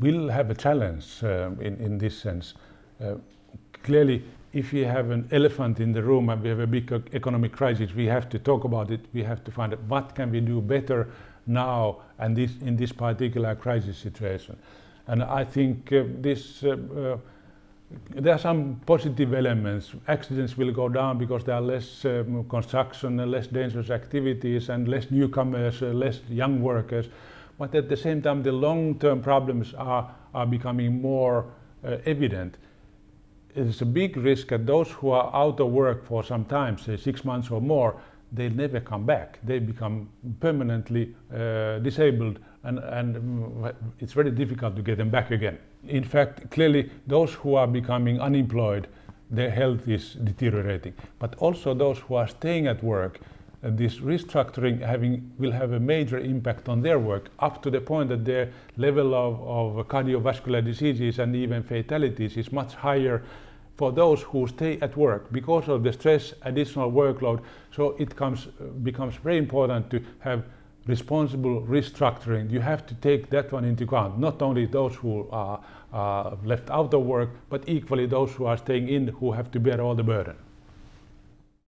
will have a challenge uh, in, in this sense. Uh, clearly, if we have an elephant in the room and we have a big economic crisis, we have to talk about it. We have to find out what can we do better now and this, in this particular crisis situation. And I think uh, this, uh, uh, there are some positive elements. Accidents will go down because there are less um, construction, less dangerous activities, and less newcomers, uh, less young workers but at the same time, the long-term problems are, are becoming more uh, evident. It's a big risk that those who are out of work for some time, say six months or more, they never come back. They become permanently uh, disabled and, and mm, it's very difficult to get them back again. In fact, clearly those who are becoming unemployed, their health is deteriorating. But also those who are staying at work, uh, this restructuring having, will have a major impact on their work, up to the point that their level of, of cardiovascular diseases and even fatalities is much higher for those who stay at work because of the stress, additional workload. So it comes, becomes very important to have responsible restructuring. You have to take that one into account, not only those who are uh, left out of work, but equally those who are staying in who have to bear all the burden.